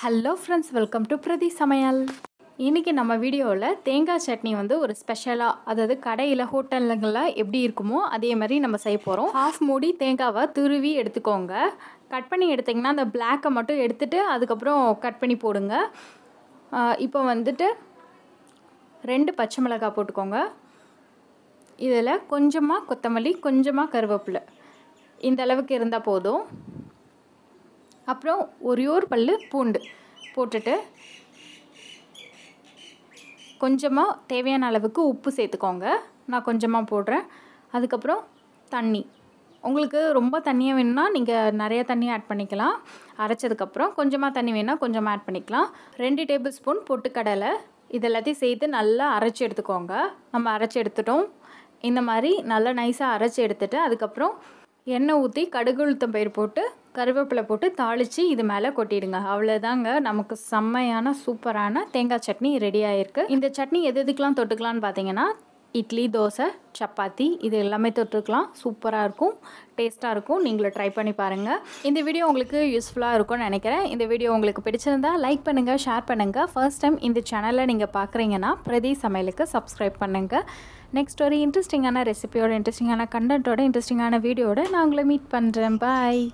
hello friends welcome to பிரதி சமையல் இன்றைக்கி நம்ம வீடியோவில் தேங்காய் சட்னி வந்து ஒரு ஸ்பெஷலாக அதாவது கடையில் ஹோட்டலுங்களில் எப்படி இருக்குமோ அதே மாதிரி நம்ம செய்ய போகிறோம் ஹாஃப் மூடி தேங்காவை துருவி எடுத்துக்கோங்க கட் பண்ணி எடுத்திங்கன்னா அந்த பிளாக்கை மட்டும் எடுத்துகிட்டு அதுக்கப்புறம் கட் பண்ணி போடுங்க இப்போ வந்துட்டு ரெண்டு பச்சை மிளகாய் போட்டுக்கோங்க இதில் கொஞ்சமாக கொத்தமல்லி கொஞ்சமாக கருவேப்பிலை இந்த அளவுக்கு இருந்தால் போதும் அப்புறம் ஒரே ஒரு பல் பூண்டு போட்டுட்டு கொஞ்சமாக தேவையான அளவுக்கு உப்பு சேர்த்துக்கோங்க நான் கொஞ்சமாக போடுறேன் அதுக்கப்புறம் தண்ணி உங்களுக்கு ரொம்ப தண்ணியாக வேணும்னா நீங்கள் நிறைய தண்ணி ஆட் பண்ணிக்கலாம் அரைச்சதுக்கப்புறம் கொஞ்சமாக தண்ணி வேணால் கொஞ்சமாக ஆட் பண்ணிக்கலாம் ரெண்டு டேபிள் ஸ்பூன் பொட்டுக்கடலை இது எல்லாத்தையும் சேர்த்து நல்லா அரைச்சி எடுத்துக்கோங்க நம்ம அரைச்சி எடுத்துட்டோம் இந்த மாதிரி நல்லா நைஸாக அரைச்சி எடுத்துகிட்டு அதுக்கப்புறம் எண்ணெய் ஊற்றி கடுகு உளுத்தம் பயிர் போட்டு கருவேப்பிலை போட்டு தாளித்து இது மேலே கொட்டிடுங்க அவ்வளோதாங்க நமக்கு செம்மையான சூப்பரான தேங்காய் சட்னி ரெடி ஆகிருக்கு இந்த சட்னி எது எதுக்கெலாம் தொட்டுக்கலான்னு பார்த்தீங்கன்னா இட்லி தோசை சப்பாத்தி இது எல்லாமே தொட்டுருக்கலாம் சூப்பராக இருக்கும் டேஸ்ட்டாக இருக்கும் நீங்களும் ட்ரை பண்ணி பாருங்கள் இந்த வீடியோ உங்களுக்கு யூஸ்ஃபுல்லாக இருக்கும்னு நினைக்கிறேன் இந்த வீடியோ உங்களுக்கு பிடிச்சிருந்தா லைக் பண்ணுங்கள் ஷேர் பண்ணுங்கள் ஃபர்ஸ்ட் டைம் இந்த சேனலில் நீங்கள் பார்க்குறீங்கன்னா பிரதி சமையலுக்கு சப்ஸ்கிரைப் பண்ணுங்கள் நெக்ஸ்ட் ஒரு இன்ட்ரெஸ்டிங்கான ரெசிபியோட இன்ட்ரெஸ்டிங்கான கண்டென்ட்டோட இன்ட்ரெஸ்டிங்கான வீடியோட நான் உங்களை மீட் பண்ணுறேன் பாய்